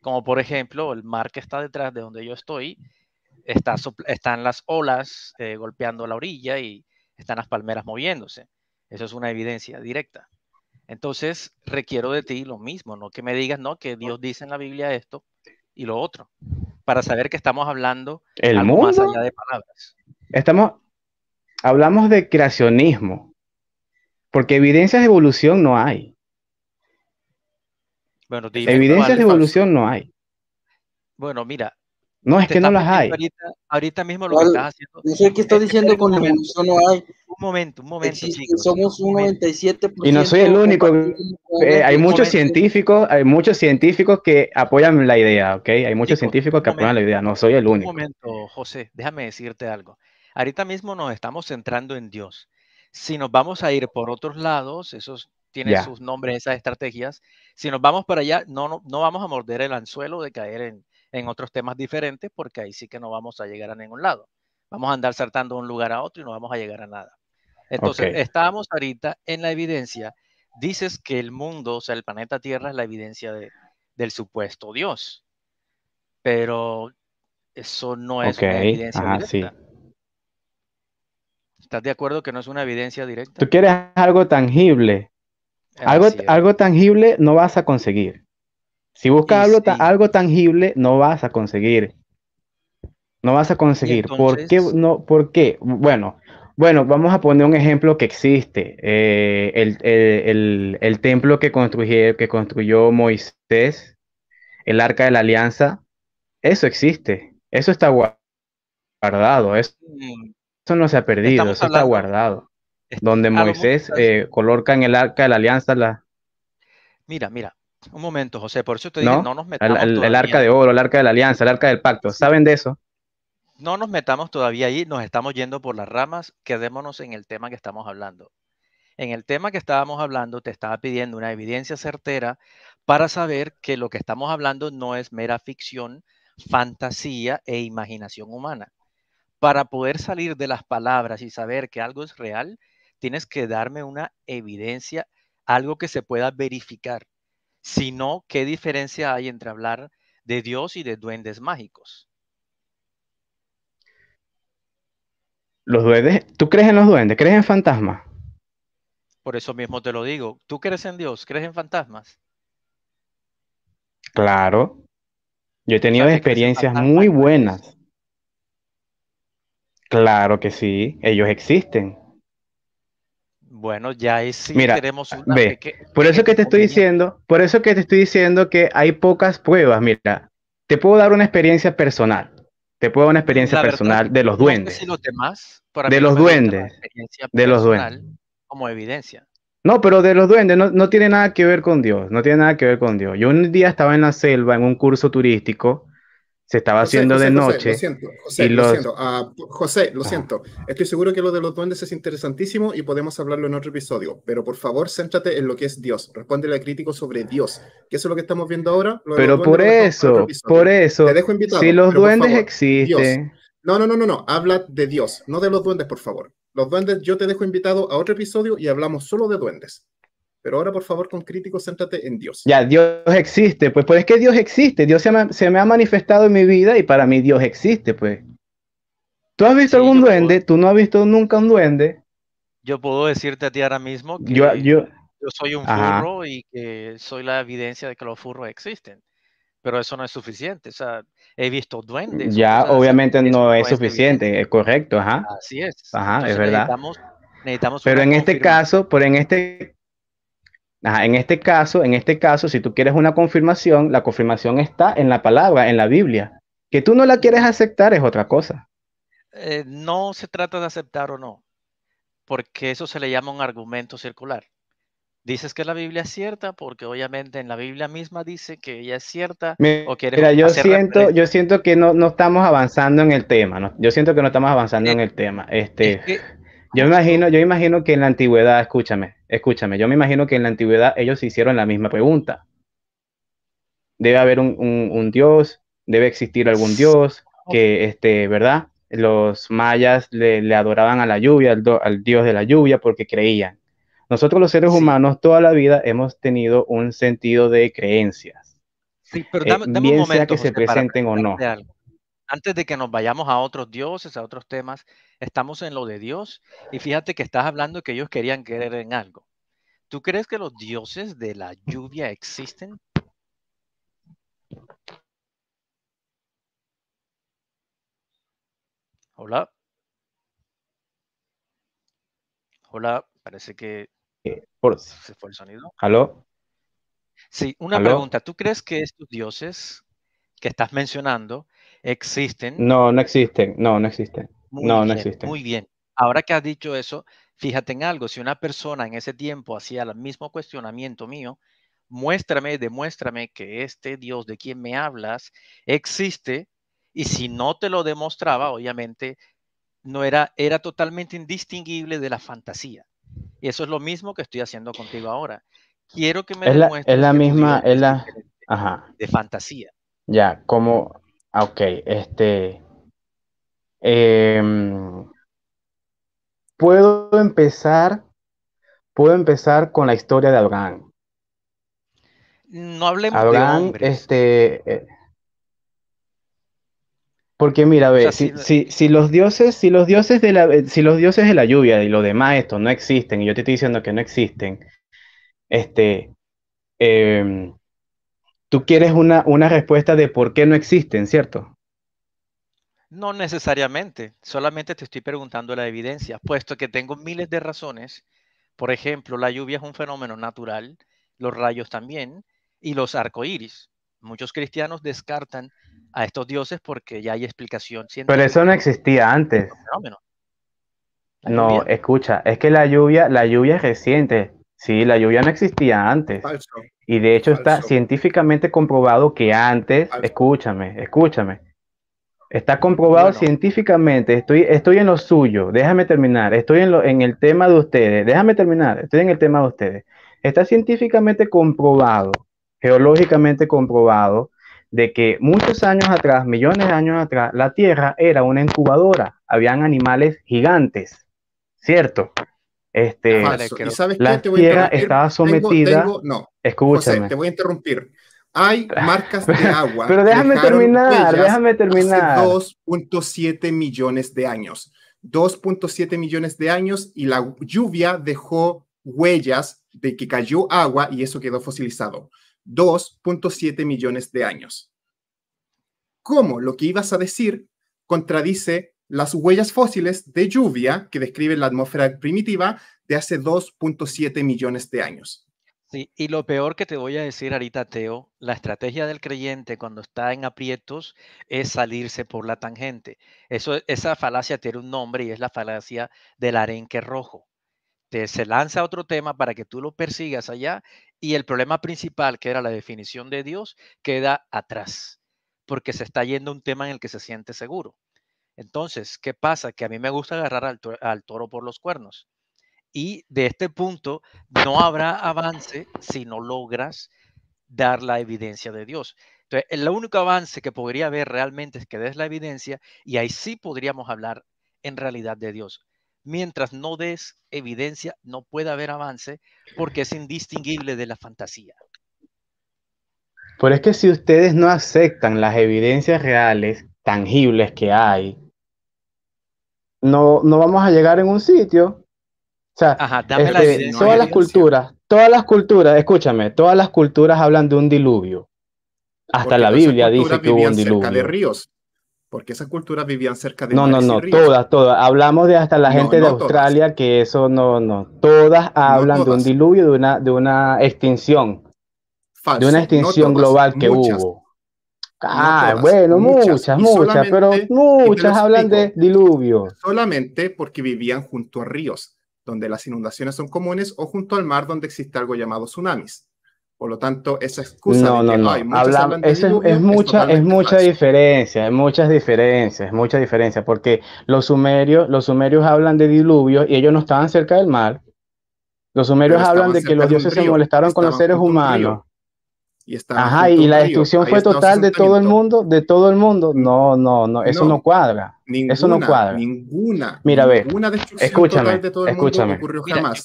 como por ejemplo el mar que está detrás de donde yo estoy, están las olas eh, golpeando la orilla y están las palmeras moviéndose. Eso es una evidencia directa. Entonces, requiero de ti lo mismo, no que me digas, no, que Dios dice en la Biblia esto y lo otro, para saber que estamos hablando el algo más allá de palabras. Estamos, hablamos de creacionismo, porque evidencias de evolución no hay. Bueno, evidencias de evolución no hay. Bueno, mira, no, es que no las hay. Ahorita, mismo lo que estás haciendo. No sé qué diciendo con no hay. Un momento, un momento, Somos un 97%. Y no soy el único. Eh, hay muchos científicos, hay muchos científicos que apoyan la idea, ¿ok? Hay muchos científicos que apoyan la idea, no soy el único. Un momento, José, déjame decirte algo. Ahorita mismo nos estamos centrando en Dios. Si nos vamos a ir por otros lados, esos tienen sus nombres, esas estrategias. Si nos vamos para allá, no, no vamos a morder el anzuelo de caer en, en otros temas diferentes, porque ahí sí que no vamos a llegar a ningún lado. Vamos a andar saltando de un lugar a otro y no vamos a llegar a nada. Entonces, estábamos ahorita en la evidencia. Dices que el mundo, o sea, el planeta Tierra es la evidencia de, del supuesto Dios, pero eso no es una evidencia directa. ¿Estás de acuerdo que no es una evidencia directa? Tú quieres algo tangible. Algo, algo, tangible no vas a conseguir. Si buscas algo, tangible, no vas a conseguir. No vas a conseguir. ¿Por qué? No, ¿Por Bueno, bueno, vamos a poner un ejemplo que existe. Eh, el, templo que, que construyó Moisés, el arca de la alianza, eso existe. Eso está guardado. Eso, eso mm. no se ha perdido. eso está guardado. Donde Moisés eh, coloca en el arca de la alianza la... Mira, mira, un momento, José, por eso te digo no, nos metamos. El, el arca de oro, el arca de la alianza, el arca del pacto, ¿saben de eso? No nos metamos todavía ahí, nos estamos yendo por las ramas, quedémonos en el tema que estamos hablando. En el tema que estábamos hablando, te estaba pidiendo una evidencia certera para saber que lo que estamos hablando no es mera ficción, fantasía e imaginación humana. Para poder salir de las palabras y saber que algo es real, tienes que darme una evidencia, algo que se pueda verificar sino qué diferencia hay entre hablar de Dios y de duendes mágicos. Los duendes, ¿tú crees en los duendes? ¿Crees en fantasmas? Por eso mismo te lo digo. ¿Tú crees en Dios? ¿Crees en fantasmas? Claro. Yo he tenido experiencias muy buenas. Claro que sí, ellos existen. Bueno, ya es... Mira, tenemos Por eso que te estoy diciendo, por eso que te estoy diciendo que hay pocas pruebas. Mira, te puedo dar una experiencia personal. Te puedo dar una experiencia personal de los duendes. de los duendes. De los duendes. Como evidencia. No, pero de los duendes no, no, tiene nada que ver con Dios, no tiene nada que ver con Dios. Yo un día estaba en la selva en un curso turístico se estaba haciendo de noche. José, lo siento, José, lo ah, ah. siento. Estoy seguro que lo de los duendes es interesantísimo y podemos hablarlo en otro episodio, pero por favor, céntrate en lo que es Dios. Respóndele la crítico sobre Dios, ¿Qué es lo que estamos viendo ahora. pero por eso, por eso, Te dejo invitado, si los duendes existen. No, no, no, no, no, habla de Dios, no de los duendes, por favor. Los duendes, yo te dejo invitado a otro episodio y hablamos solo de duendes. Pero ahora, por favor, con crítico, céntrate en Dios. Ya, Dios existe, pues, pues es que Dios existe. Dios se me, ha manifestado en mi vida y para mí Dios existe, pues. ¿Tú has visto algún duende? ¿Tú no has visto nunca un duende? Yo puedo decirte a ti ahora mismo que yo, yo... yo soy un furro y que soy la evidencia de que los furros existen. Pero eso no es suficiente. O sea, he visto duendes. Ya, obviamente no es suficiente, es correcto, ajá. Así es. Ajá, es verdad. Necesitamos, necesitamos pero en este caso, por en este en este caso, en este caso, si tú quieres una confirmación, la confirmación está en la palabra, en la Biblia. Que tú no la quieres aceptar es otra cosa. Eh, no se trata de aceptar o no, porque eso se le llama un argumento circular. Dices que la Biblia es cierta porque obviamente en la Biblia misma dice que ella es cierta. Mira, yo siento, yo siento que no, estamos avanzando eh, en el tema. Yo siento este, que no estamos avanzando en el tema. Este, yo me imagino, yo imagino que en la antigüedad, escúchame, escúchame, yo me imagino que en la antigüedad ellos se hicieron la misma pregunta. Debe haber un, dios, debe existir algún dios, que este, ¿verdad? Los mayas le, adoraban a la lluvia, al, dios de la lluvia, porque creían. Nosotros los seres humanos toda la vida hemos tenido un sentido de creencias. Sí, pero eh, sea que se presenten o no antes de que nos vayamos a otros dioses, a otros temas, estamos en lo de Dios y fíjate que estás hablando que ellos querían creer en algo. ¿Tú crees que los dioses de la lluvia existen? Hola. Hola, parece que eh, por... se fue el sonido. ¿Aló? Sí, una pregunta. ¿Tú crees que estos dioses que estás mencionando existen. No, no existen, no, no existen. Muy no, bien, no existen. Muy bien. Ahora que has dicho eso, fíjate en algo, si una persona en ese tiempo hacía el mismo cuestionamiento mío, muéstrame, demuéstrame que este Dios de quien me hablas existe, y si no te lo demostraba, obviamente, no era, era totalmente indistinguible de la fantasía. Y eso es lo mismo que estoy haciendo contigo ahora. Quiero que me es la, Es la misma, es la... Ajá. De fantasía. Ya, como Ah, ok, este. Em, puedo empezar. Puedo empezar con la historia de Abraham. No hablemos de Este. Eh, porque mira, a ver, si, los dioses, si los dioses de la, eh, si los dioses de la lluvia y lo demás esto no existen, y yo te estoy diciendo que no existen, este, em, tú quieres una, una respuesta de por qué no existen, ¿cierto? No necesariamente, solamente te estoy preguntando la evidencia, puesto que tengo miles de razones. Por ejemplo, la lluvia es un fenómeno natural, los rayos también, y los arcoíris. Muchos cristianos descartan a estos dioses porque ya hay explicación científica. Pero eso no existía antes. No, escucha, es que la lluvia, la lluvia es reciente. Sí, la lluvia no existía antes. Falso. Y de hecho está científicamente comprobado que antes, escúchame, escúchame, está comprobado científicamente, estoy, estoy en lo suyo, déjame terminar, estoy en, en el tema de ustedes, déjame terminar, estoy en el tema de ustedes. Está científicamente comprobado, geológicamente comprobado, de que muchos años atrás, millones de años atrás, la Tierra era una incubadora, habían animales gigantes, ¿cierto? Este, sabes qué? te voy a estaba sometida. no, escúchame. te voy a interrumpir. Hay <laughs> marcas de agua. Pero déjame terminar, déjame terminar. 2.7 millones de años. 2.7 millones de años y la lluvia dejó huellas de que cayó agua y eso quedó fosilizado. 2.7 millones de años. ¿Cómo lo que ibas a decir contradice las huellas fósiles de lluvia que describen la atmósfera primitiva de hace 2.7 millones de años. y lo peor que te voy a decir ahorita, Teo, la estrategia del creyente cuando está en aprietos es salirse por la tangente. Eso, esa falacia tiene un nombre y es la falacia del arenque rojo. se lanza otro tema para que tú lo persigas allá y el problema principal, que era la definición de Dios, queda atrás, porque se está yendo un tema en el que se siente seguro. Entonces, ¿qué pasa? Que a mí me gusta agarrar al, toro por los cuernos. Y de este punto no habrá avance si no logras dar la evidencia de Dios. Entonces, el único avance que podría haber realmente es que des la evidencia y ahí sí podríamos hablar en realidad de Dios. Mientras no des evidencia, no puede haber avance porque es indistinguible de la fantasía. Pero es que si ustedes no aceptan las evidencias reales, tangibles que hay, no, no vamos a llegar en un sitio. O sea, Ajá, este, todas las culturas, todas las culturas, escúchame, todas las culturas hablan de un diluvio. Hasta la Biblia dice que hubo un diluvio. Cerca de ríos. Porque esas culturas vivían cerca de No, no, no, todas, todas. Hablamos de hasta la gente de Australia, que eso no, no. Todas hablan de un diluvio, de una, de una extinción. Falso. De una extinción global que hubo. Ah, bueno, muchas, muchas, pero muchas hablan de diluvio. Solamente porque vivían junto a ríos, donde las inundaciones son comunes, o junto al mar, donde existe algo llamado tsunamis. Por lo tanto, esa excusa no, de que, no, no. Habla, es, es, mucha, es, mucha diferencia, es muchas diferencias, es mucha diferencia, porque los sumerios, los sumerios hablan de diluvio y ellos no estaban cerca del mar. Los sumerios hablan de que los dioses se molestaron con los seres humanos. Y Ajá, y la destrucción fue total de todo el mundo, de todo el mundo. No, no, no, eso no, cuadra. eso no cuadra. Ninguna. Mira, ve. escúchame, de todo el escúchame. mundo ocurrió jamás.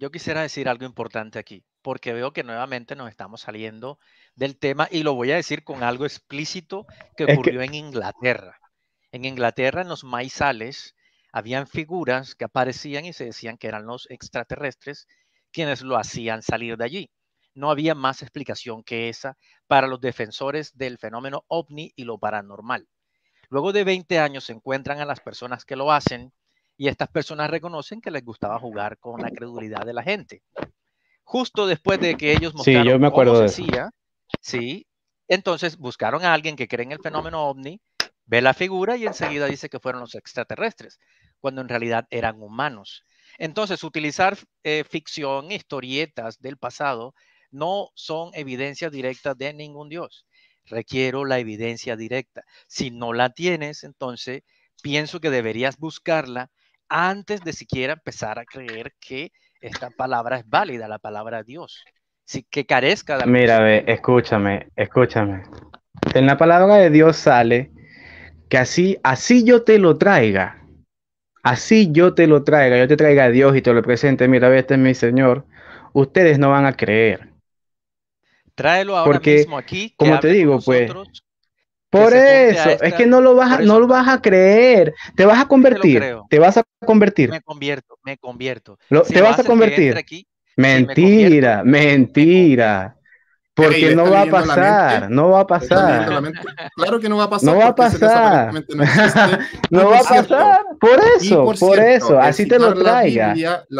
Yo quisiera decir algo importante aquí, porque veo que nuevamente nos estamos saliendo del tema y lo voy a decir con algo explícito que ocurrió en Inglaterra. En Inglaterra, en los maizales, habían figuras que aparecían y se decían que eran los extraterrestres quienes lo hacían salir de allí no había más explicación que esa para los defensores del fenómeno ovni y lo paranormal. Luego de 20 años se encuentran a las personas que lo hacen y estas personas reconocen que les gustaba jugar con la credulidad de la gente. Justo después de que ellos mostraron sí, yo me acuerdo de se sí, entonces buscaron a alguien que cree en el fenómeno ovni, ve la figura y enseguida dice que fueron los extraterrestres, cuando en realidad eran humanos. Entonces, utilizar eh, ficción, historietas del pasado no son evidencia directas de ningún Dios. Requiero la evidencia directa. Si no la tienes, entonces pienso que deberías buscarla antes de siquiera empezar a creer que esta palabra es válida, la palabra Dios. Si, que carezca de... Mira, escúchame, escúchame. En la palabra de Dios sale que así, así yo te lo traiga, así yo te lo traiga, yo te traiga a Dios y te lo presente, mira, este es mi Señor, ustedes no van a creer. Tráelo ahora Porque, mismo aquí. Como te digo, pues. Por eso, es que no lo vas a, no lo vas a creer. Te vas a convertir. Te, vas a convertir. Me convierto, me convierto. te vas a convertir. Aquí, mentira, mentira. Porque no va a pasar, no va a pasar. Claro que no va a pasar. No va a pasar. <laughs> No, va a pasar. Por eso, por, eso, así te lo La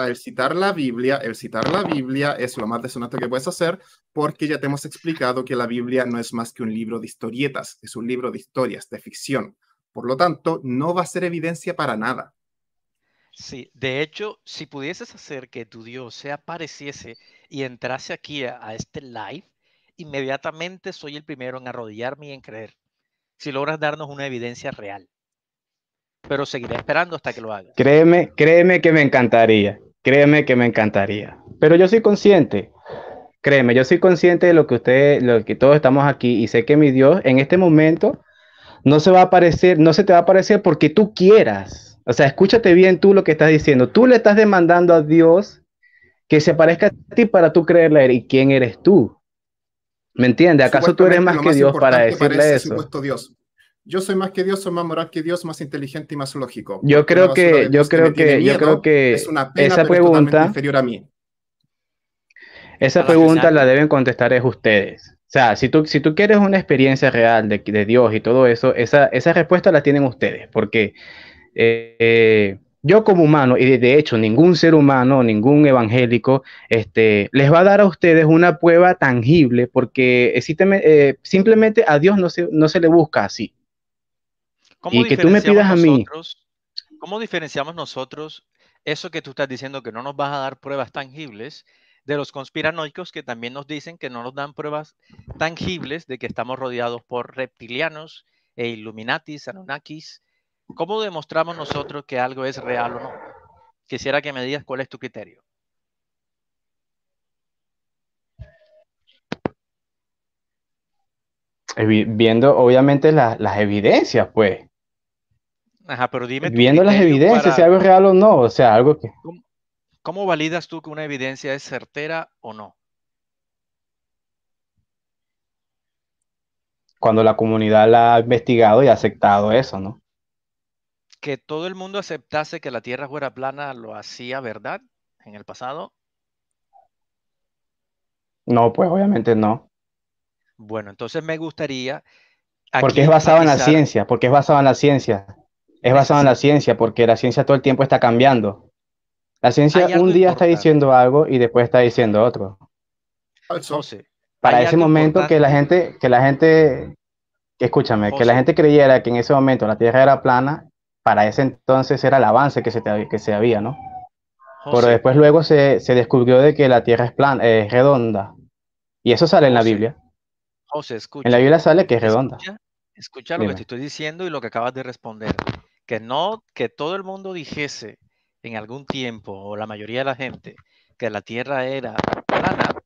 el citar la Biblia, el citar la Biblia es lo más deshonesto que puedes hacer porque ya te hemos explicado que la Biblia no es más que un libro de historietas, es un libro de historias, de ficción. Por lo tanto, no va a ser evidencia para nada. Sí, de hecho, si pudieses hacer que tu Dios se apareciese y entrase aquí a este live, inmediatamente soy el primero en arrodillarme y en creer, si logras darnos una evidencia real. Pero seguiré esperando hasta que lo haga Créeme, créeme que me encantaría, créeme que me encantaría. Pero yo soy consciente, créeme, yo soy consciente de lo que ustedes, lo que todos estamos aquí y sé que mi Dios en este momento no se va a aparecer, no se te va a aparecer porque tú quieras. O sea, escúchate bien tú lo que estás diciendo. Tú le estás demandando a Dios que se parezca a ti para tú creerle ¿Y quién eres tú? ¿Me entiendes? ¿Acaso tú eres más que Dios para decirle eso? Yo soy más que Dios, soy más moral que Dios, más inteligente y más lógico. Yo creo que, yo creo que, yo creo que esa pregunta inferior a mí. Esa pregunta la deben contestar es ustedes. O sea, si tú, si tú quieres una experiencia real de, Dios y todo eso, esa, esa respuesta la tienen ustedes, porque eh, eh yo como humano, y de hecho ningún ser humano, ningún evangélico, este, les va a dar a ustedes una prueba tangible porque existe, eh, simplemente a Dios no se, no se le busca así. ¿Cómo ¿Cómo diferenciamos nosotros eso que tú estás diciendo que no nos vas a dar pruebas tangibles de los conspiranoicos que también nos dicen que no nos dan pruebas tangibles de que estamos rodeados por reptilianos e Illuminatis, Anunnakis? ¿Cómo demostramos nosotros que algo es real o no? Quisiera que me digas cuál es tu criterio. Viendo, obviamente, las evidencias, pues. Ajá, pero dime. Viendo las evidencias, si algo es real o no, o sea, algo que. ¿Cómo validas tú que una evidencia es certera o no? Cuando la comunidad la ha investigado y ha aceptado eso, ¿no? que todo el mundo aceptase que la Tierra fuera plana lo hacía verdad en el pasado? No, pues obviamente no. Bueno, entonces me gustaría... Porque es basado en la ciencia, porque es basado en la ciencia. Es basado en la ciencia, porque la ciencia todo el tiempo está cambiando. La ciencia un día está diciendo algo y después está diciendo otro. para ese momento que la gente, que la gente, escúchame, que la gente creyera que en ese momento la Tierra era plana, para ese entonces era el avance que se, que se había, ¿no? Oh, Pero después luego se, descubrió de que la Tierra es, plana, eh, es redonda. Y eso sale en la oh, Biblia. José, escucha. En la Biblia sale que es redonda. Escucha, lo que te estoy diciendo y lo que acabas de responder. Que no, que todo el mundo dijese en algún tiempo, o la mayoría de la gente, que la Tierra era plana,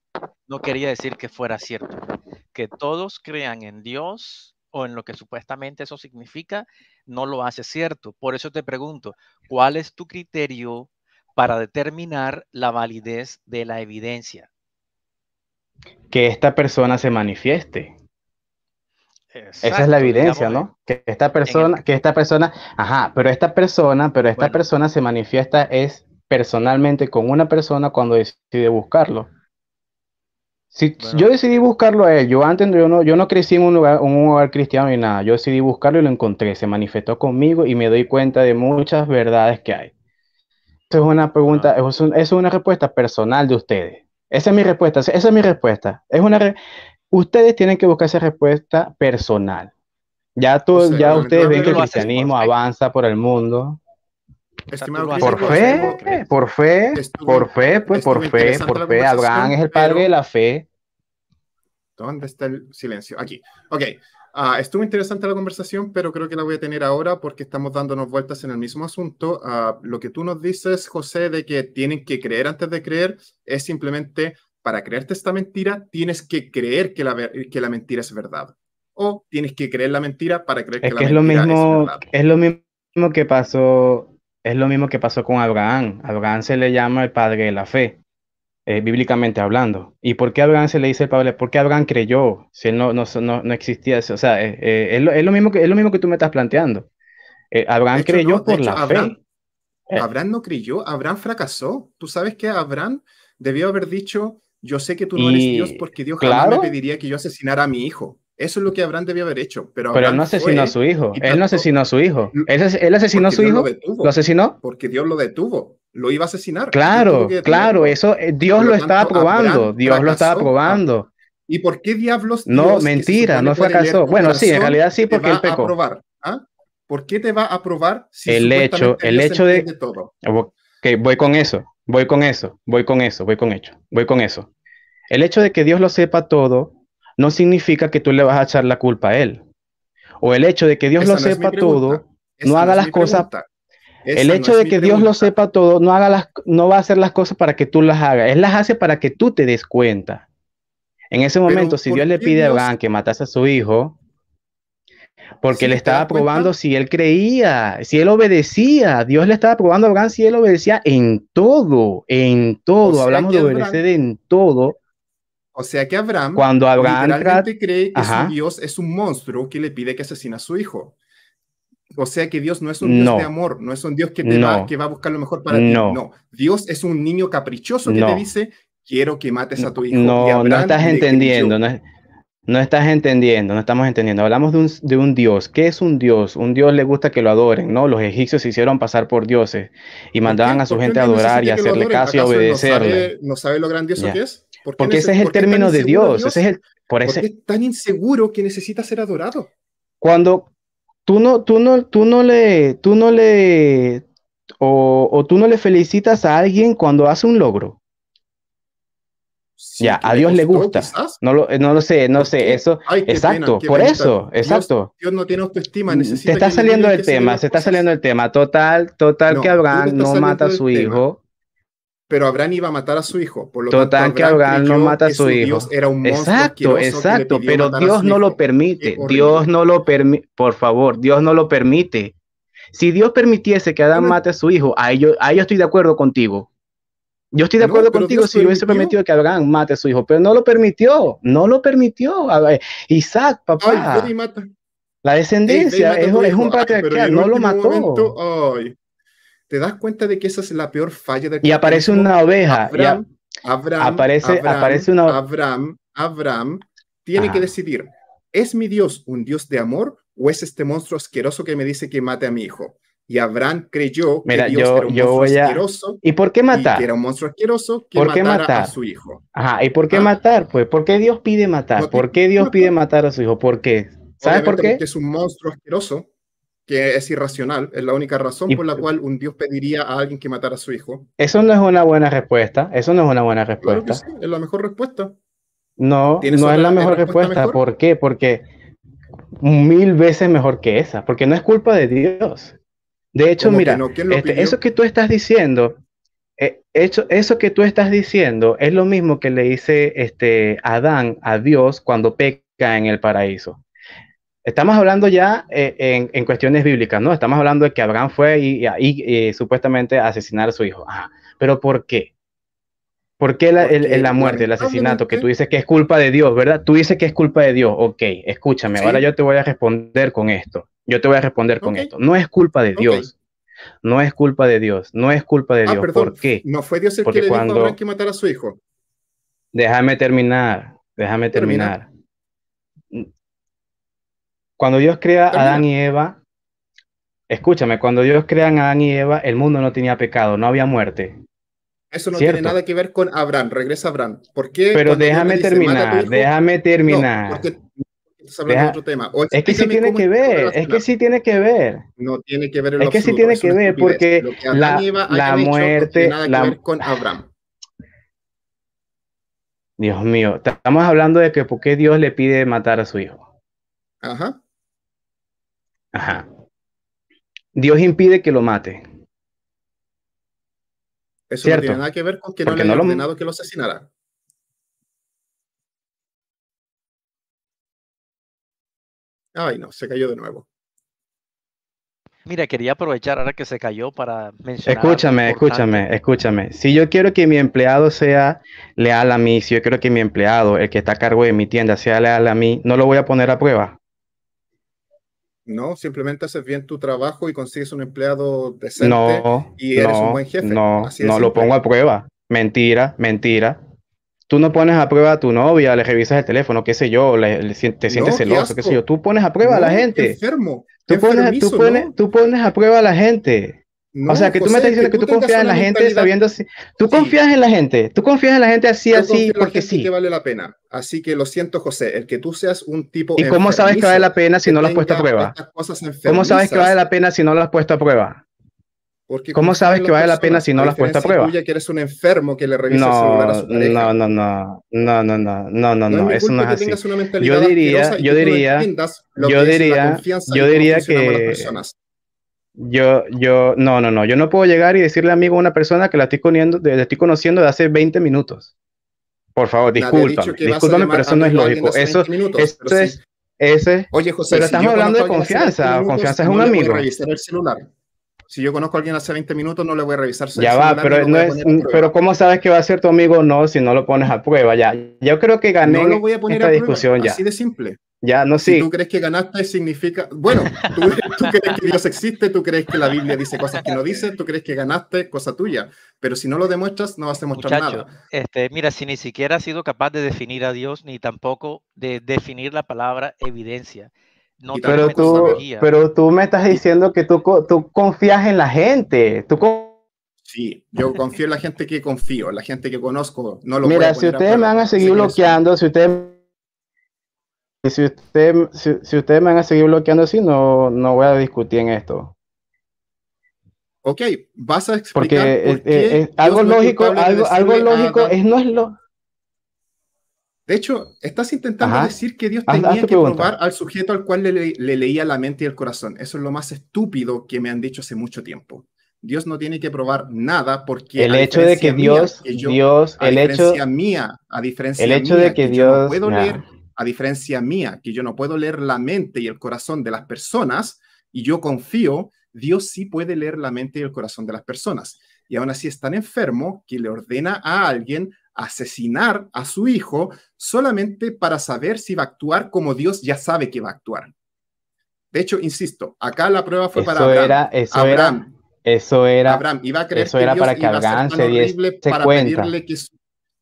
no quería decir que fuera cierto. Que todos crean en Dios o en lo que supuestamente eso significa, no lo hace cierto. Por eso te pregunto, ¿cuál es tu criterio para determinar la validez de la evidencia? Que esta persona se manifieste. Esa es la evidencia, ¿no? Que esta persona, que esta persona, ajá, pero esta persona, pero esta persona se manifiesta es personalmente con una persona cuando decide buscarlo. Si, Yo decidí buscarlo a él. Yo antes no, yo no crecí en un lugar, un cristiano ni nada. Yo decidí buscarlo y lo encontré. Se manifestó conmigo y me doy cuenta de muchas verdades que hay. Esa es una pregunta, es, una respuesta personal de ustedes. Esa es mi respuesta. Esa es mi respuesta. Es una ustedes tienen que buscar esa respuesta personal. Ya, ya ustedes ven que el cristianismo avanza por el mundo por fe, por fe, por fe, pues por fe, por fe. Abraham es el padre de la fe. ¿Dónde está el silencio? Aquí. Ok. Ah, estuvo interesante la conversación, pero creo que la voy a tener ahora porque estamos dándonos vueltas en el mismo asunto. Ah, lo que tú nos dices, José, de que tienen que creer antes de creer, es simplemente para creerte esta mentira, tienes que creer que la, que la mentira es verdad. O tienes que creer la mentira para creer que, la es mentira lo mismo, es verdad. Es lo mismo que pasó es lo mismo que pasó con Abraham. Abraham se le llama el padre de la fe, eh, bíblicamente hablando. ¿Y por qué Abraham se le dice el padre? ¿Por qué Abraham creyó? Si él no, no, existía eso. O sea, eh, eh, es, lo, mismo que, es lo mismo que tú me estás planteando. Abraham creyó por la fe. Abraham no creyó, Abraham fracasó. Tú sabes que Abraham debió haber dicho, yo sé que tú no eres Dios porque Dios jamás me pediría que yo asesinara a mi hijo. Eso es lo que Abraham debía haber hecho. Pero, él no asesinó a su hijo. Él no asesinó a su hijo. Él, asesinó a su hijo. Lo, asesinó. Porque Dios lo detuvo. Lo iba a asesinar. Claro, claro. Eso eh, Dios lo, está estaba probando. Dios lo estaba probando. ¿Y por qué diablos? no, mentira, no fracasó. Bueno, sí, en realidad sí, porque él pecó. ¿ah? ¿Por qué te va a probar el hecho, el hecho de, todo? voy con eso, voy con eso, voy con eso, voy con hecho, voy con eso. El hecho de que Dios lo sepa todo no significa que tú le vas a echar la culpa a él. O el hecho de que Dios lo sepa todo, no haga las cosas. El hecho de que Dios lo sepa todo, no, haga las, no va a hacer las cosas para que tú las hagas. Él las hace para que tú te des cuenta. En ese momento, si Dios le pide a Abraham que matase a su hijo, porque le estaba probando si él creía, si él obedecía. Dios le estaba probando a Abraham si él obedecía en todo, en todo. Hablamos de obedecer en todo. O sea que Abraham, Cuando Abraham literalmente cree que su Dios es un monstruo que le pide que asesine a su hijo. O sea que Dios no es un Dios de amor, no es un Dios que, te va, que va a buscar lo mejor para ti. No, Dios es un niño caprichoso que te dice, quiero que mates a tu hijo. No, no estás entendiendo, no, estás entendiendo, no estamos entendiendo. Hablamos de un, de un, Dios. ¿Qué es un Dios? Un Dios le gusta que lo adoren, ¿no? Los egipcios se hicieron pasar por dioses y mandaban a su gente a adorar y hacerle caso y obedecerle. ¿No sabe, lo grandioso que es? porque ese es el término de Dios. es el, por ese... tan inseguro que necesita ser adorado? Cuando tú no, tú no, tú no le, tú no le, o, tú no le felicitas a alguien cuando hace un logro. ya, a Dios le gusta. No lo, no lo sé, no sé, eso. exacto, por eso, Dios, no tiene autoestima, mm, necesita. Te está saliendo del tema, se está saliendo el tema. Total, total que Abraham no mata a su hijo pero Abraham iba a matar a su hijo. Por lo Total, que Abraham no mata a su, hijo. era un exacto, exacto, pero Dios no lo permite. Dios no lo permite, por favor, Dios no lo permite. Si Dios permitiese que Adán mate a su hijo, ahí yo, estoy de acuerdo contigo. Yo estoy de acuerdo contigo si hubiese permitido que Abraham mate a su hijo, pero no lo permitió, no lo permitió. Isaac, papá. la descendencia es, un patriarcal, no lo mató te das cuenta de que esa es la peor falla de Y aparece una oveja. Abraham, Abraham aparece, Abraham, aparece una... Abraham, Abraham tiene que decidir, ¿es mi Dios un Dios de amor o es este monstruo asqueroso que me dice que mate a mi hijo? Y Abraham creyó que Dios era un monstruo asqueroso. ¿Y por qué matar? era un monstruo asqueroso que ¿Por qué matar? a su hijo. Ajá, ¿y por qué ah. matar? Pues, ¿por qué Dios pide matar? ¿Por qué Dios pide matar a su hijo? ¿Por qué? ¿Sabes por qué? Porque es un monstruo asqueroso que es irracional, es la única razón por la cual un Dios pediría a alguien que matara a su hijo. Eso no es una buena respuesta, eso no es una buena respuesta. es la mejor respuesta. No, no es la mejor respuesta. ¿Por qué? Porque mil veces mejor que esa, porque no es culpa de Dios. De hecho, mira, este, eso que tú estás diciendo, eh, eso que tú estás diciendo es lo mismo que le dice este, Adán a Dios cuando peca en el paraíso. Estamos hablando ya eh, en, cuestiones bíblicas, ¿no? Estamos hablando de que Abraham fue y, supuestamente a asesinar a su hijo. Ajá. Pero ¿por qué? ¿Por qué la, muerte, el asesinato? Que tú dices que es culpa de Dios, ¿verdad? Tú dices que es culpa de Dios. Ok, escúchame, ahora yo te voy a responder con esto. Yo te voy a responder con esto. No es culpa de Dios. No es culpa de Dios. No es culpa de ah, Dios. ¿Por qué? No fue Dios el que le dijo a Abraham que matara a su hijo. Déjame terminar. Déjame terminar. Cuando Dios crea a Adán y Eva, escúchame, cuando Dios crea a Adán y Eva, el mundo no tenía pecado, no había muerte. Eso no tiene nada que ver con Abraham, regresa Abraham. ¿Por Pero déjame terminar, déjame terminar. No, es que sí tiene que ver, es que sí tiene que ver. No tiene que ver Es que sí tiene que ver porque la, muerte... no tiene nada Que ver con Abraham. Dios mío, estamos hablando de que por qué Dios le pide matar a su hijo. Ajá. Ajá. Dios impide que lo mate. Eso no tiene nada que ver con que no le haya ordenado lo... que lo asesinara. Ay, no, se cayó de nuevo. Mira, quería aprovechar ahora que se cayó para mencionar. Escúchame, escúchame, escúchame. Si yo quiero que mi empleado sea leal a mí, si yo quiero que mi empleado, el que está a cargo de mi tienda, sea leal a mí, no lo voy a poner a prueba. ¿no? Simplemente haces bien tu trabajo y consigues un empleado decente y eres no, un buen jefe. No, no lo pongo a prueba. Mentira, mentira. Tú no pones a prueba a tu novia, le revisas el teléfono, qué sé yo, te sientes celoso, qué, sé yo. Tú pones a prueba a la gente. Enfermo. Tú, pones, tú pones a prueba a la gente o sea, que tú me estás diciendo que, tú, confías en la gente sabiendo si... Tú confías en la gente, tú confías en la gente así, así, porque sí. que vale la pena. Así que lo siento, José, el que tú seas un tipo... ¿Y cómo sabes que vale la pena si no lo has puesto a prueba? ¿Cómo sabes que vale la pena si no lo has puesto a prueba? Porque ¿Cómo sabes que vale la pena si no lo has puesto a prueba? Tuya que eres un enfermo que le revisa no, a su No, no, no, no, no, no, no, no, no, eso no es así. Yo diría, yo diría, yo diría, yo diría que yo, yo, no, no, no, yo no puedo llegar y decirle amigo a una persona que la estoy, estoy conociendo de hace 20 minutos. Por favor, discúlpame, discúlpame, pero eso no es lógico. Eso, es, ese, Oye, José, pero estamos hablando de confianza, confianza es un amigo. Si yo conozco a alguien hace 20 minutos, no le voy a revisar. Su ya va, pero, no es, pero ¿cómo sabes que va a ser tu amigo no si no lo pones a prueba? Ya, yo creo que gané no voy a poner esta a discusión ya. Así de simple. Ya, no sé. Si tú crees que ganaste, significa. Bueno, <laughs> tú, crees que Dios existe, tú crees que la Biblia dice cosas que no dice, tú crees que ganaste, cosa tuya. Pero si no lo demuestras, no vas a demostrar nada. Este, mira, si ni siquiera has sido capaz de definir a Dios, ni tampoco de definir la palabra evidencia pero, tú, pero tú me estás diciendo que tú, tú confías en la gente. Tú Sí, yo confío en la gente que confío, en la gente que conozco. No lo Mira, si ustedes me van a seguir bloqueando, si ustedes si ustedes me van a seguir bloqueando así, no, no voy a discutir en esto. Ok, vas a explicar. Porque es, algo lógico, algo, algo lógico, es, no es lo. De hecho, estás intentando decir que Dios tenía que probar al sujeto al cual le, leía la mente y el corazón. Eso es lo más estúpido que me han dicho hace mucho tiempo. Dios no tiene que probar nada porque el hecho de que Dios, Dios, el hecho mía, a diferencia hecho mía, de que, Dios, puedo leer, a diferencia mía, que yo no puedo leer la mente y el corazón de las personas y yo confío, Dios sí puede leer la mente y el corazón de las personas y aún así es tan enfermo que le ordena a alguien asesinar a su hijo solamente para saber si va a actuar como Dios ya sabe que va a actuar. De hecho, insisto, acá la prueba fue para Abraham. Era, eso Era, eso era. Abraham iba a creer era para que Abraham se diese para pedirle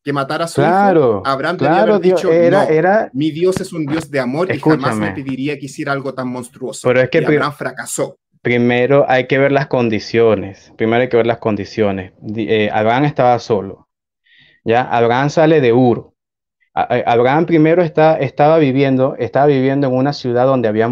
que, matara a su hijo. Abraham claro, dicho, era, mi Dios es un Dios de amor y jamás me pediría que hiciera algo tan monstruoso. Pero es que Abraham fracasó. Primero hay que ver las condiciones. Primero hay que ver las condiciones. Eh, Abraham estaba solo. ¿ya? Abraham sale de Ur. Abraham primero está, estaba, viviendo, estaba viviendo en una ciudad donde había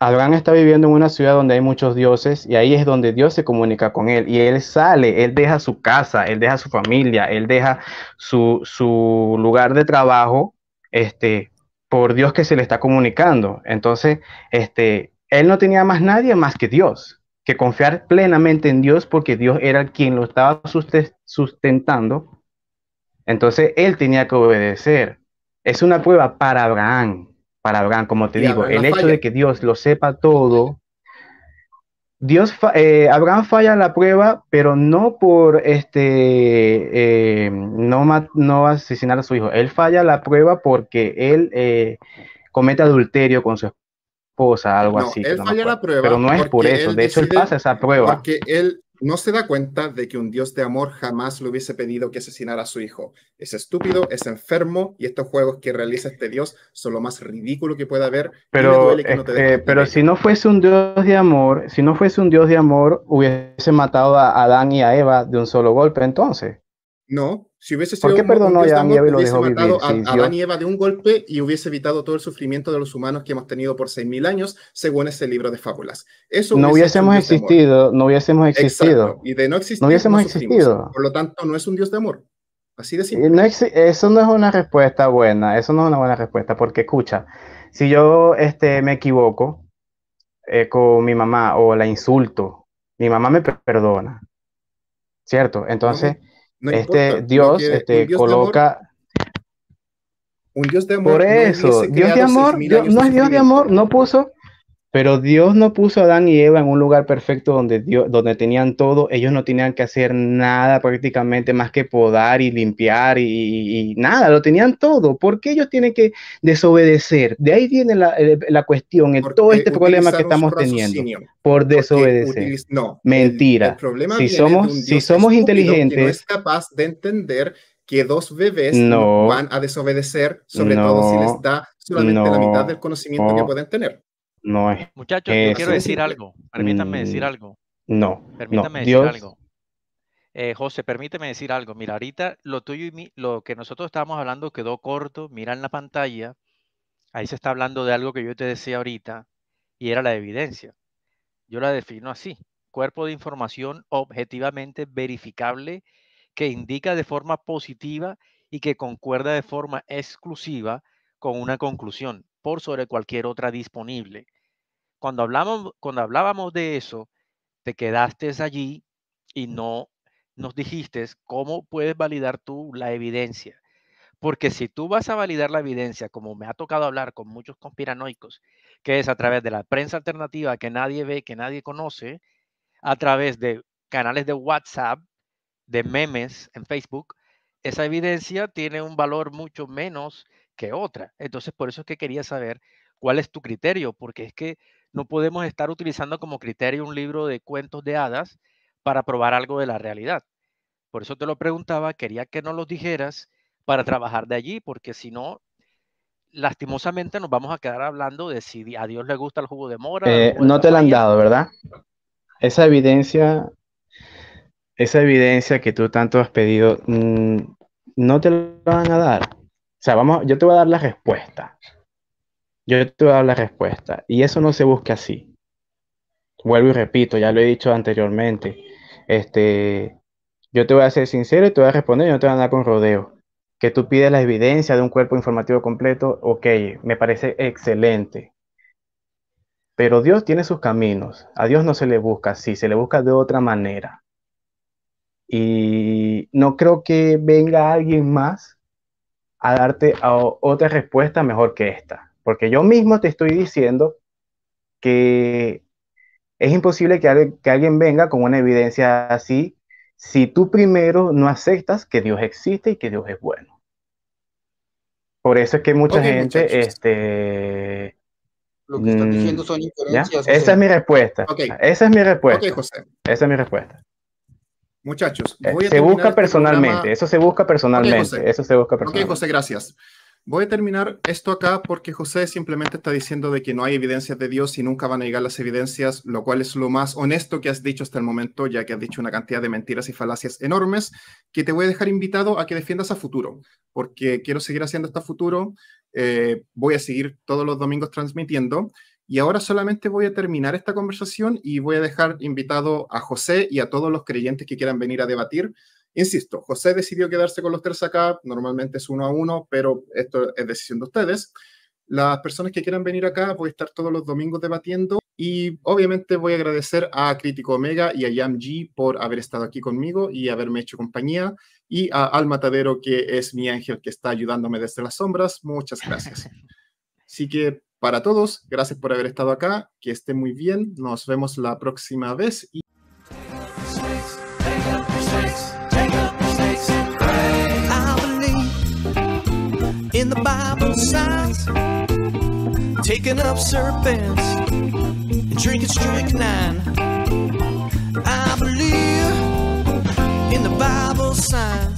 Abraham está viviendo en una ciudad donde hay muchos dioses y ahí es donde Dios se comunica con él. Y él sale, él deja su casa, él deja su familia, él deja su, lugar de trabajo, este, por Dios que se le está comunicando. Entonces, este, él no tenía más nadie más que Dios que confiar plenamente en Dios porque Dios era quien lo estaba sustentando. Entonces él tenía que obedecer. Es una prueba para Abraham, para Abraham, como te digo, el hecho de que Dios lo sepa todo. Dios, eh, Abraham falla la prueba, pero no por este, eh, no, no asesinar a su hijo. Él falla la prueba porque él eh, comete adulterio con su algo así. Pero no es por eso, de hecho pasa esa prueba. Porque él no se da cuenta de que un Dios de amor jamás le hubiese pedido que asesinara a su hijo. Es estúpido, es enfermo y estos juegos que realiza este Dios son lo más ridículo que pueda haber. Pero, este, pero si no fuese un Dios de amor, si no fuese un Dios de amor, hubiese matado a Adán y a Eva de un solo golpe entonces. No, si hubiese sido. ¿Por qué perdonó a Adán y lo dejó a, a de un golpe y hubiese evitado todo el sufrimiento de los humanos que hemos tenido por 6.000 años, según ese libro de fábulas. Eso no hubiésemos existido, no hubiésemos existido. Exacto. Y de no existir, no hubiésemos existido. Por lo tanto, no es un Dios de amor. Así de simple. eso no es una respuesta buena, eso no es una buena respuesta, porque escucha, si yo este, me equivoco eh, con mi mamá o la insulto, mi mamá me perdona, ¿cierto? Entonces este Dios, este, coloca... Un Dios de amor. Por eso, Dios de amor, no es Dios de amor, no puso pero Dios no puso a Adán y Eva en un lugar perfecto donde, donde tenían todo. Ellos no tenían que hacer nada prácticamente más que podar y limpiar y, nada. Lo tenían todo. ¿Por qué ellos tienen que desobedecer? De ahí viene la, eh, cuestión, en eh, todo este problema que estamos teniendo. Por desobedecer. no, Mentira. si somos, si somos inteligentes. no es capaz de entender que dos bebés van a desobedecer, sobre todo si les da solamente la mitad del conocimiento que pueden tener. No es. Muchachos, yo quiero decir algo. Permítanme mm, decir algo. No. Permítanme decir algo. Eh, José, permíteme decir algo. Mira, ahorita lo tuyo y lo que nosotros estábamos hablando quedó corto. Mira en la pantalla. Ahí se está hablando de algo que yo te decía ahorita y era la evidencia. Yo la defino así. Cuerpo de información objetivamente verificable que indica de forma positiva y que concuerda de forma exclusiva con una conclusión sobre cualquier otra disponible. Cuando, hablamos, cuando hablábamos de eso, te quedaste allí y no nos dijiste cómo puedes validar tú la evidencia. Porque si tú vas a validar la evidencia, como me ha tocado hablar con muchos conspiranoicos, que es a través de la prensa alternativa que nadie ve, que nadie conoce, a través de canales de WhatsApp, de memes en Facebook, esa evidencia tiene un valor mucho menos que otra. Entonces, por eso es que quería saber cuál es tu criterio, porque es que no podemos estar utilizando como criterio un libro de cuentos de hadas para probar algo de la realidad. Por eso te lo preguntaba, quería que no lo dijeras para trabajar de allí, porque si no, lastimosamente nos vamos a quedar hablando de si a Dios le gusta el jugo de mora. Eh, no te lo han dado, ¿verdad? Esa evidencia, esa evidencia que tú tanto has pedido, mm, no te la van a dar. O sea, vamos, yo te voy a dar la respuesta. Yo te voy a dar la respuesta. Y eso no se busca así. Vuelvo y repito, ya lo he dicho anteriormente. Este, yo te voy a ser sincero y te voy a responder, y no te voy a andar con rodeo. Que tú pides la evidencia de un cuerpo informativo completo, ok, me parece excelente. Pero Dios tiene sus caminos. A Dios no se le busca así, se le busca de otra manera. Y no creo que venga alguien más a darte otra respuesta mejor que esta. Porque yo mismo te estoy diciendo que es imposible que, que, alguien venga con una evidencia así si tú primero no aceptas que Dios existe y que Dios es bueno. Por eso es que mucha gente, este... Lo que diciendo mm, son Esa es mi respuesta. Esa es mi respuesta. Esa es mi respuesta. Muchachos, eh, voy se busca este personalmente, eso se busca personalmente, eso se busca personalmente. Ok, José, gracias. Voy a terminar esto acá porque José simplemente está diciendo de que no hay evidencias de Dios y nunca van a llegar las evidencias, lo cual es lo más honesto que has dicho hasta el momento, ya que has dicho una cantidad de mentiras y falacias enormes, que te voy a dejar invitado a que defiendas a futuro, porque quiero seguir haciendo hasta futuro, eh, voy a seguir todos los domingos transmitiendo y ahora solamente voy a terminar esta conversación y voy a dejar invitado a José y a todos los creyentes que quieran venir a debatir. Insisto, José decidió quedarse con los tres acá, normalmente es uno a uno, pero esto es decisión de ustedes. Las personas que quieran venir acá, voy a estar todos los domingos debatiendo y obviamente voy a agradecer a Crítico Omega y a Yamji por haber estado aquí conmigo y haberme hecho compañía y a Al Matadero, que es mi ángel que está ayudándome desde las sombras. Muchas gracias. <laughs> Así que para todos. Gracias por haber estado acá, que esté muy bien, nos vemos la próxima vez. Y... taking up serpents and drinking strychnine. I believe in the Bible signs.